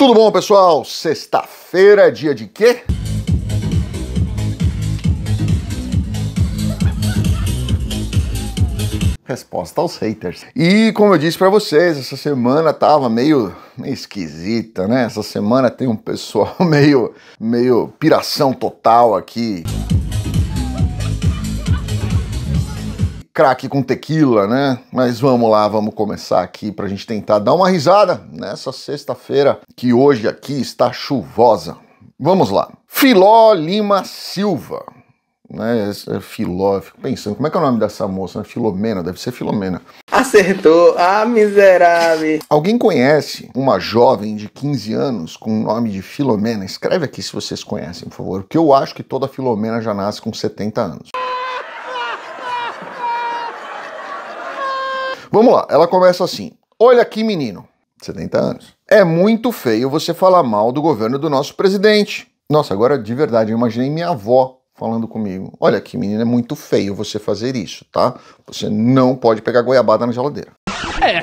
Tudo bom, pessoal? Sexta-feira, dia de quê? Resposta aos haters. E como eu disse para vocês, essa semana tava meio, meio esquisita, né? Essa semana tem um pessoal meio, meio piração total aqui. crack com tequila, né? Mas vamos lá, vamos começar aqui para a gente tentar dar uma risada nessa sexta-feira que hoje aqui está chuvosa. Vamos lá. Filó Lima Silva. Né, é Filó, eu fico pensando, como é que é o nome dessa moça? Né? Filomena, deve ser Filomena. Acertou, ah, miserável. Alguém conhece uma jovem de 15 anos com o nome de Filomena? Escreve aqui se vocês conhecem, por favor, porque eu acho que toda Filomena já nasce com 70 anos. Vamos lá, ela começa assim: Olha aqui, menino, 70 anos. É muito feio você falar mal do governo do nosso presidente. Nossa, agora de verdade, eu imaginei minha avó falando comigo. Olha aqui, menino, é muito feio você fazer isso, tá? Você não pode pegar goiabada na geladeira. É,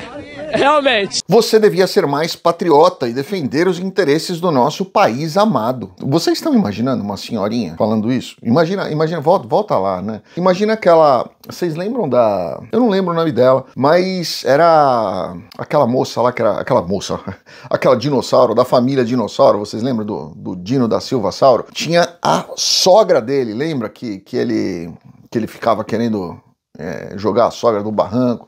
Realmente. Você devia ser mais patriota e defender os interesses do nosso país amado. Vocês estão imaginando uma senhorinha falando isso? Imagina, imagina, volta, volta lá, né? Imagina aquela. Vocês lembram da. Eu não lembro o nome dela, mas era aquela moça lá que era. Aquela moça. Aquela dinossauro, da família dinossauro. Vocês lembram do, do Dino da Silva Sauro? Tinha a sogra dele, lembra que, que ele. Que ele ficava querendo é, jogar a sogra do barranco.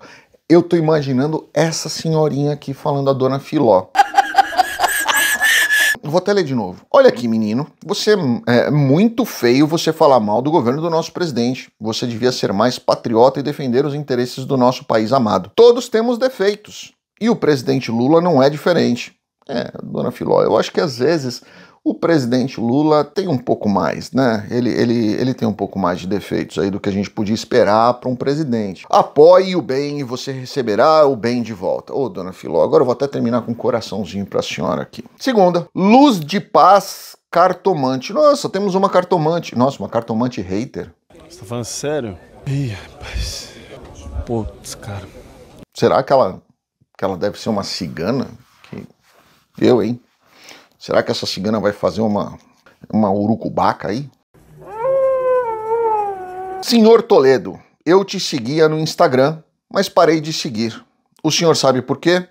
Eu tô imaginando essa senhorinha aqui falando a dona Filó. Vou até ler de novo. Olha aqui, menino, você é muito feio você falar mal do governo do nosso presidente. Você devia ser mais patriota e defender os interesses do nosso país amado. Todos temos defeitos. E o presidente Lula não é diferente. É, dona Filó, eu acho que às vezes o presidente Lula tem um pouco mais, né? Ele, ele, ele tem um pouco mais de defeitos aí do que a gente podia esperar para um presidente. Apoie o bem e você receberá o bem de volta. Ô, oh, dona Filó, agora eu vou até terminar com um coraçãozinho para a senhora aqui. Segunda, luz de paz cartomante. Nossa, temos uma cartomante. Nossa, uma cartomante hater. Você tá falando sério? Ih, rapaz. Putz, cara. Será que ela, que ela deve ser uma cigana? Que... Eu, hein? Será que essa cigana vai fazer uma, uma urucubaca aí? Senhor Toledo, eu te seguia no Instagram, mas parei de seguir. O senhor sabe por quê?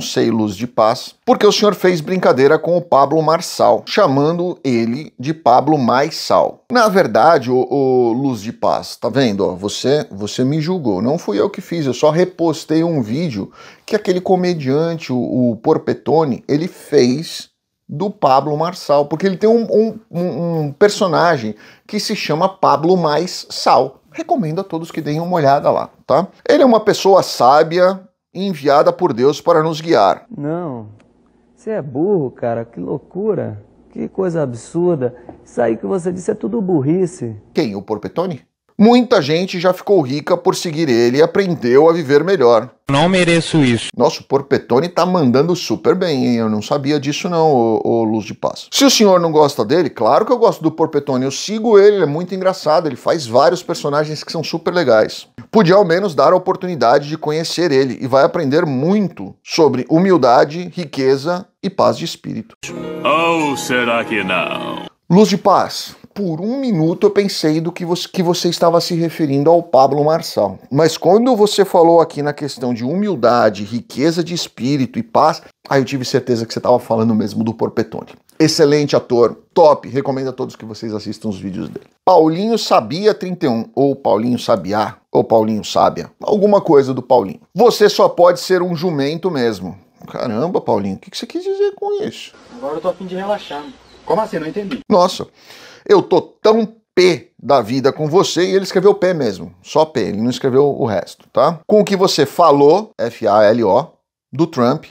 sei luz de paz, porque o senhor fez brincadeira com o Pablo Marçal, chamando ele de Pablo Mais Sal. Na verdade, o, o Luz de Paz, tá vendo? Ó, você, você me julgou, não fui eu que fiz, eu só repostei um vídeo que aquele comediante, o, o Porpetone, ele fez do Pablo Marçal, porque ele tem um, um, um personagem que se chama Pablo Mais Sal recomendo a todos que deem uma olhada lá, tá? Ele é uma pessoa sábia, enviada por Deus para nos guiar. Não, você é burro, cara, que loucura, que coisa absurda. Isso aí que você disse é tudo burrice. Quem? O Porpetone? Muita gente já ficou rica por seguir ele e aprendeu a viver melhor. Não mereço isso. Nosso Porpetone tá mandando super bem, hein? Eu não sabia disso não, ô, ô, Luz de Paz. Se o senhor não gosta dele, claro que eu gosto do Porpetone. Eu sigo ele, ele é muito engraçado. Ele faz vários personagens que são super legais. Podia ao menos dar a oportunidade de conhecer ele e vai aprender muito sobre humildade, riqueza e paz de espírito. Ou oh, será que não? Luz de Paz, por um minuto eu pensei do que você, que você estava se referindo ao Pablo Marçal. Mas quando você falou aqui na questão de humildade, riqueza de espírito e paz, aí eu tive certeza que você estava falando mesmo do Porpetone. Excelente ator, top, recomendo a todos que vocês assistam os vídeos dele. Paulinho Sabia 31, ou Paulinho Sabiá, ou Paulinho Sábia, alguma coisa do Paulinho. Você só pode ser um jumento mesmo. Caramba, Paulinho, o que, que você quis dizer com isso? Agora eu tô a fim de relaxar. Como assim? Não entendi. Nossa. Eu tô tão P da vida com você e ele escreveu P mesmo, só P, ele não escreveu o resto, tá? Com o que você falou, F-A-L-O, do Trump,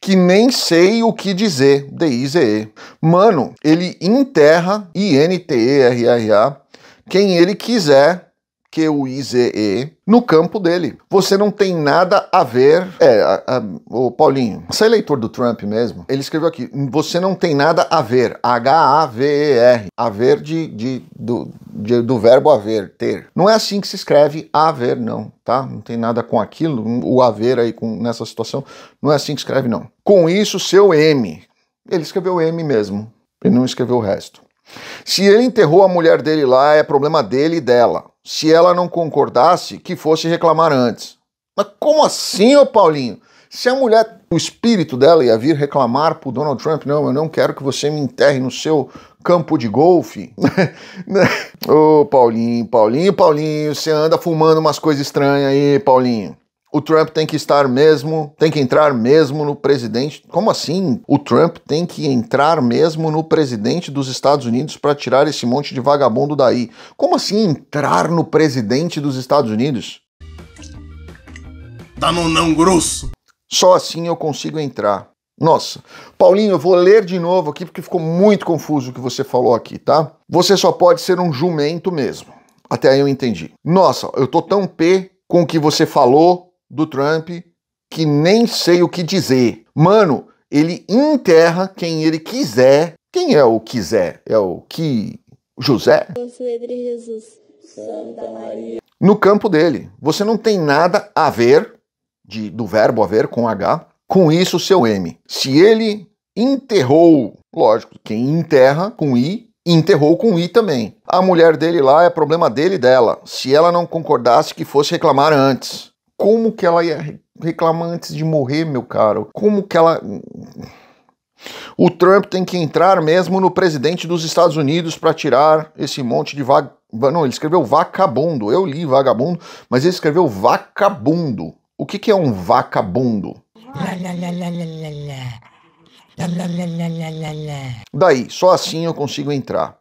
que nem sei o que dizer, D-I-Z-E. Mano, ele enterra I-N-T-E-R-R-A quem ele quiser Q-U-I-Z-E, no campo dele. Você não tem nada a ver. É, a, a, o Paulinho, você é eleitor do Trump mesmo? Ele escreveu aqui: você não tem nada a ver. H-A-V-E-R. Haver de, de, do, de, do verbo haver, ter. Não é assim que se escreve haver, não, tá? Não tem nada com aquilo. O haver aí com, nessa situação, não é assim que escreve, não. Com isso, seu M. Ele escreveu M mesmo. Ele não escreveu o resto. Se ele enterrou a mulher dele lá, é problema dele e dela se ela não concordasse, que fosse reclamar antes. Mas como assim, ô Paulinho? Se a mulher, o espírito dela ia vir reclamar pro Donald Trump, não, eu não quero que você me enterre no seu campo de golfe. Né? ô Paulinho, Paulinho, Paulinho, você anda fumando umas coisas estranhas aí, Paulinho. O Trump tem que estar mesmo, tem que entrar mesmo no presidente. Como assim? O Trump tem que entrar mesmo no presidente dos Estados Unidos para tirar esse monte de vagabundo daí. Como assim entrar no presidente dos Estados Unidos? Tá no não grosso. Só assim eu consigo entrar. Nossa, Paulinho, eu vou ler de novo aqui porque ficou muito confuso o que você falou aqui, tá? Você só pode ser um jumento mesmo. Até aí eu entendi. Nossa, eu tô tão p com o que você falou do Trump que nem sei o que dizer. Mano, ele enterra quem ele quiser. Quem é o quiser? É o que José? Jesus. Santa Maria. No campo dele. Você não tem nada a ver de, do verbo haver com H, com isso seu M. Se ele enterrou, lógico, quem enterra com I, enterrou com I também. A mulher dele lá é problema dele e dela, se ela não concordasse que fosse reclamar antes. Como que ela ia reclamar antes de morrer, meu caro? Como que ela. O Trump tem que entrar mesmo no presidente dos Estados Unidos para tirar esse monte de vaga. Não, ele escreveu vacabundo. Eu li vagabundo, mas ele escreveu vacabundo. O que, que é um vacabundo? Daí, só assim eu consigo entrar.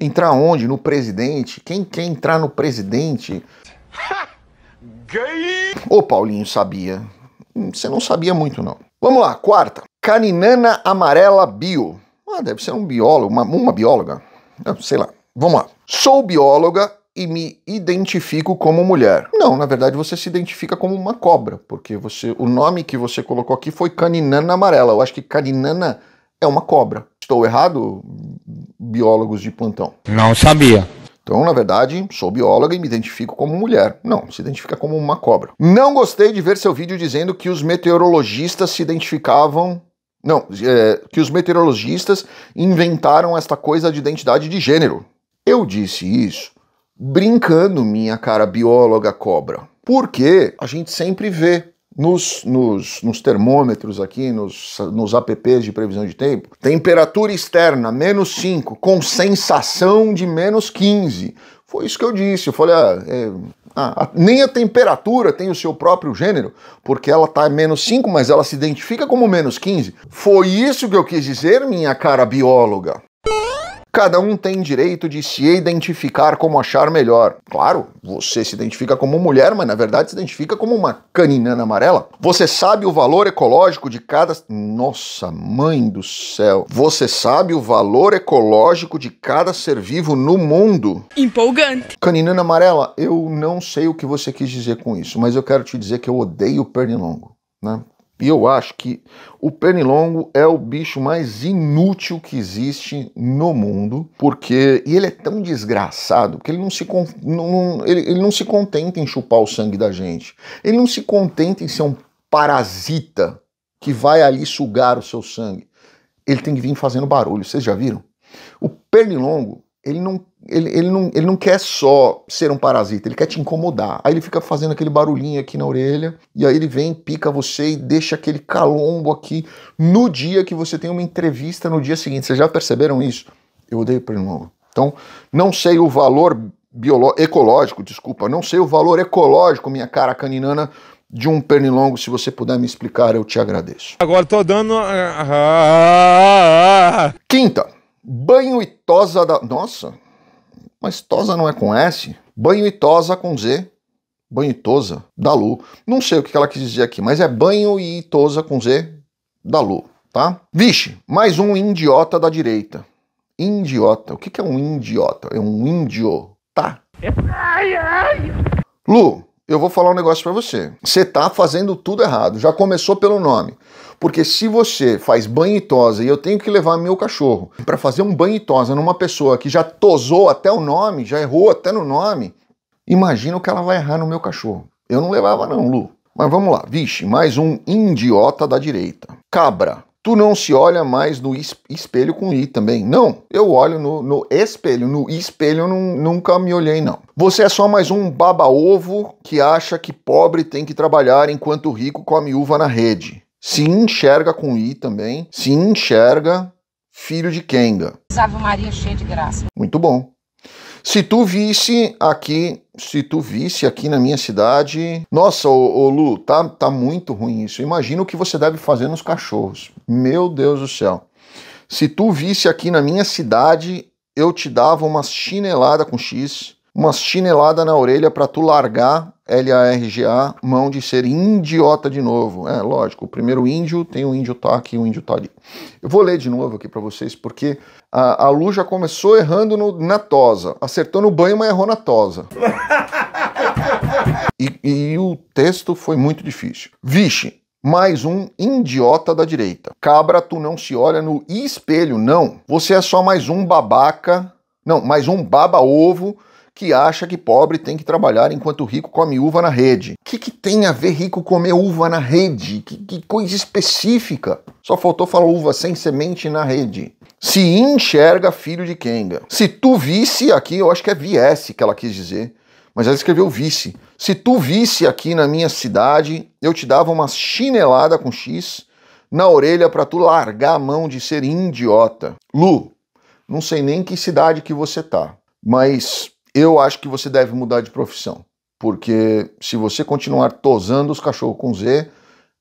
Entrar onde? No presidente? Quem quer entrar no presidente? gay. Ô Paulinho, sabia. Hum, você não sabia muito, não. Vamos lá, quarta. Caninana amarela bio. Ah, deve ser um biólogo, uma, uma bióloga. Eu ah, sei lá. Vamos lá. Sou bióloga e me identifico como mulher. Não, na verdade você se identifica como uma cobra, porque você o nome que você colocou aqui foi caninana amarela. Eu acho que caninana é uma cobra. Estou errado, biólogos de plantão? Não sabia. Então, na verdade, sou bióloga e me identifico como mulher. Não, se identifica como uma cobra. Não gostei de ver seu vídeo dizendo que os meteorologistas se identificavam. Não, é, que os meteorologistas inventaram esta coisa de identidade de gênero. Eu disse isso brincando, minha cara bióloga cobra. Porque a gente sempre vê nos, nos, nos termômetros aqui, nos, nos apps de previsão de tempo, temperatura externa menos 5, com sensação de menos 15. Foi isso que eu disse. Eu falei, ah, é, ah, nem a temperatura tem o seu próprio gênero, porque ela está menos 5, mas ela se identifica como menos 15. Foi isso que eu quis dizer, minha cara bióloga. Cada um tem direito de se identificar como achar melhor. Claro, você se identifica como mulher, mas na verdade se identifica como uma caninana amarela. Você sabe o valor ecológico de cada. Nossa, mãe do céu! Você sabe o valor ecológico de cada ser vivo no mundo? Empolgante. Caninana amarela, eu não sei o que você quis dizer com isso, mas eu quero te dizer que eu odeio pernilongo, né? E eu acho que o pernilongo é o bicho mais inútil que existe no mundo, porque e ele é tão desgraçado que ele não se, con... não, ele, ele não se contenta em chupar o sangue da gente. Ele não se contenta em ser um parasita que vai ali sugar o seu sangue. Ele tem que vir fazendo barulho, vocês já viram? O pernilongo, ele não ele, ele, não, ele não quer só ser um parasita, ele quer te incomodar. Aí ele fica fazendo aquele barulhinho aqui na orelha, e aí ele vem, pica você e deixa aquele calombo aqui no dia que você tem uma entrevista no dia seguinte. Vocês já perceberam isso? Eu odeio pernilongo. Então, não sei o valor biolo ecológico, desculpa, não sei o valor ecológico, minha cara caninana, de um pernilongo. Se você puder me explicar, eu te agradeço. Agora tô dando. Quinta, banho e tosa da. Nossa! Mas tosa não é com S? Banho e tosa com Z. Banho e tosa, da Lu. Não sei o que ela quis dizer aqui, mas é banho e tosa com Z, da Lu, tá? Vixe, mais um idiota da direita. Indiota. O que, é um idiota? É um índio, tá? Ai, ai. Lu, eu vou falar um negócio para você. Você tá fazendo tudo errado. Já começou pelo nome. Porque se você faz banho e tosa e eu tenho que levar meu cachorro para fazer um banho e tosa numa pessoa que já tosou até o nome, já errou até no nome, imagina o que ela vai errar no meu cachorro. Eu não levava não, Lu. Mas vamos lá, vixe, mais um idiota da direita. Cabra, tu não se olha mais no espelho com i também. Não, eu olho no, no espelho, no espelho eu não, nunca me olhei não. Você é só mais um baba-ovo que acha que pobre tem que trabalhar enquanto rico come uva na rede se enxerga com I também, se enxerga filho de Kenga. Ave Maria cheia de graça. Muito bom. Se tu visse aqui, se tu visse aqui na minha cidade. Nossa, ô, ô, Lu, tá, tá muito ruim isso. Imagina o que você deve fazer nos cachorros. Meu Deus do céu. Se tu visse aqui na minha cidade, eu te dava uma chinelada com X umas chineladas na orelha para tu largar LARGA, mão de ser idiota de novo. É, lógico, o primeiro índio tem o um índio tá aqui, o um índio tá ali. Eu vou ler de novo aqui para vocês, porque a, a Lu já começou errando no, na tosa. Acertou no banho, mas errou na tosa. e, e o texto foi muito difícil. Vixe, mais um idiota da direita. Cabra, tu não se olha no espelho, não. Você é só mais um babaca. Não, mais um baba-ovo que acha que pobre tem que trabalhar enquanto rico come uva na rede. O que, que tem a ver rico comer uva na rede? Que, que coisa específica! Só faltou falar uva sem semente na rede. Se enxerga filho de Kenga. Se tu visse aqui, eu acho que é viesse que ela quis dizer mas ela escreveu vice. Se tu visse aqui na minha cidade, eu te dava uma chinelada com X na orelha para tu largar a mão de ser idiota. Lu, não sei nem que cidade que você tá, mas eu acho que você deve mudar de profissão, porque se você continuar tosando os cachorros com Z,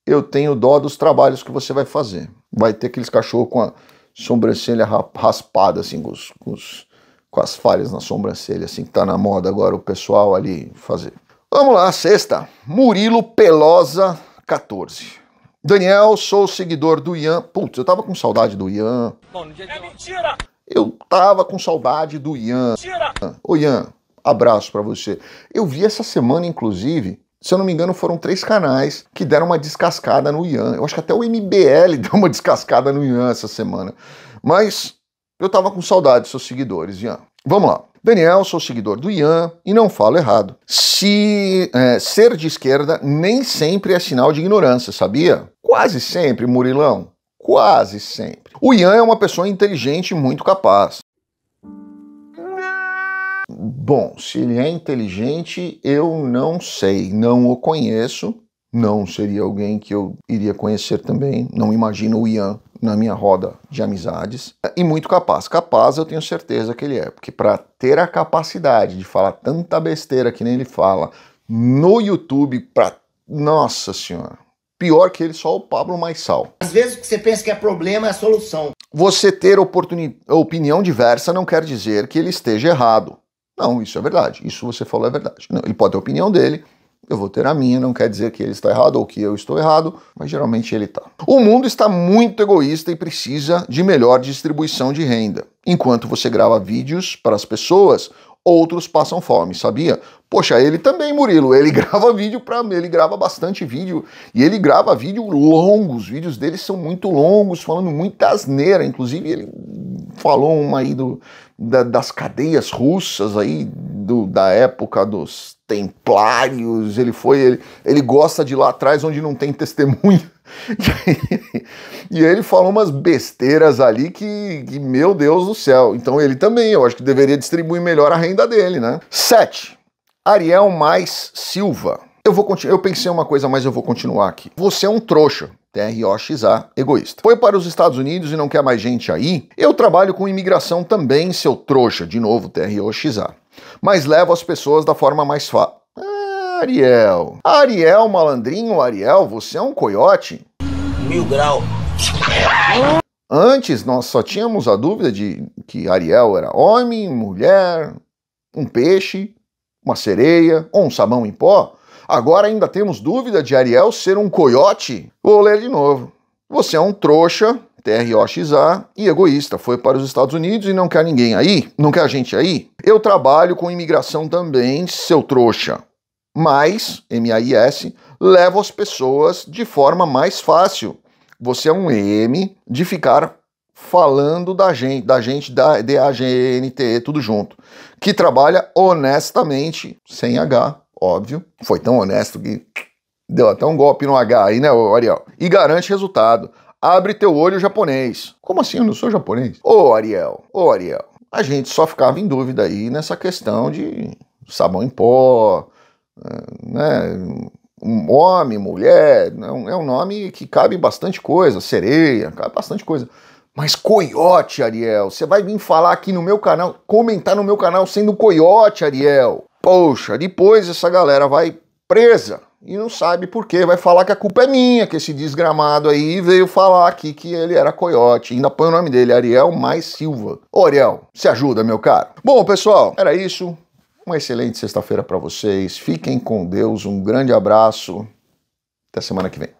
eu tenho dó dos trabalhos que você vai fazer. Vai ter aqueles cachorros com a sobrancelha raspada, assim, com, os, com, os, com as falhas na sobrancelha, assim, que tá na moda agora o pessoal ali fazer. Vamos lá, sexta. Murilo Pelosa, 14. Daniel, sou seguidor do Ian. Putz, eu tava com saudade do Ian. Bom, é mentira! Eu tava com saudade do Ian. Ô Ian, abraço para você. Eu vi essa semana, inclusive, se eu não me engano, foram três canais que deram uma descascada no Ian. Eu acho que até o MBL deu uma descascada no Ian essa semana. Mas eu tava com saudade dos seus seguidores, Ian. Vamos lá. Daniel, sou seguidor do Ian e não falo errado. Se é, ser de esquerda nem sempre é sinal de ignorância, sabia? Quase sempre, Murilão. Quase sempre. O Ian é uma pessoa inteligente e muito capaz. Bom, se ele é inteligente, eu não sei, não o conheço. Não seria alguém que eu iria conhecer também. Não imagino o Ian na minha roda de amizades. E muito capaz. Capaz eu tenho certeza que ele é, porque para ter a capacidade de falar tanta besteira que nem ele fala no YouTube, para nossa senhora. Pior que ele, só o Pablo Maisal. Às vezes o que você pensa que é problema é a solução. Você ter opinião diversa não quer dizer que ele esteja errado. Não, isso é verdade. Isso você falou é verdade. Não, ele pode ter a opinião dele, eu vou ter a minha, não quer dizer que ele está errado ou que eu estou errado, mas geralmente ele está. O mundo está muito egoísta e precisa de melhor distribuição de renda. Enquanto você grava vídeos para as pessoas, outros passam fome, sabia? Poxa, ele também, Murilo, ele grava vídeo para ele grava bastante vídeo e ele grava vídeo longo, os vídeos dele são muito longos, falando muita asneira, inclusive ele falou uma aí do, da, das cadeias russas aí do, da época dos templários, ele foi, ele, ele gosta de lá atrás onde não tem testemunho. e ele falou umas besteiras ali que, que, meu Deus do céu. Então ele também, eu acho que deveria distribuir melhor a renda dele, né? 7. Ariel mais Silva. Eu vou continuar. Eu pensei uma coisa, mas eu vou continuar aqui. Você é um trouxa. T-R-O-X-A, egoísta. Foi para os Estados Unidos e não quer mais gente aí? Eu trabalho com imigração também, seu trouxa, de novo, T-R-O-X-A. Mas levo as pessoas da forma mais fácil. Ah, Ariel. Ariel, malandrinho, Ariel, você é um coiote? Mil grau. Antes nós só tínhamos a dúvida de que Ariel era homem, mulher, um peixe uma sereia ou um samão em pó, agora ainda temos dúvida de Ariel ser um coiote? Vou ler de novo. Você é um trouxa, T-R-O-X-A, e egoísta. Foi para os Estados Unidos e não quer ninguém aí? Não quer a gente aí? Eu trabalho com imigração também, seu trouxa. Mas, MAIS, leva as pessoas de forma mais fácil. Você é um M de ficar falando da gente, da gente da DAGNTE, tudo junto, que trabalha honestamente, sem H, óbvio. Foi tão honesto que deu até um golpe no H aí, né, Ariel? E garante resultado. Abre teu olho japonês. Como assim? Eu não sou japonês? Ô, Ariel, ô, Ariel. A gente só ficava em dúvida aí nessa questão de sabão em pó, eh, né? Um homem, mulher, é, é um nome que cabe bastante coisa, sereia, cabe bastante coisa. Mas coiote, Ariel, você vai vir falar aqui no meu canal, comentar no meu canal sendo coiote, Ariel. Poxa, depois essa galera vai presa e não sabe por quê, vai falar que a culpa é minha, que esse desgramado aí veio falar aqui que ele era coiote. Ainda põe o nome dele, Ariel Mais Silva. Ô, Ariel, se ajuda, meu caro. Bom, pessoal, era isso. Uma excelente sexta-feira para vocês. Fiquem com Deus. Um grande abraço. Até semana que vem.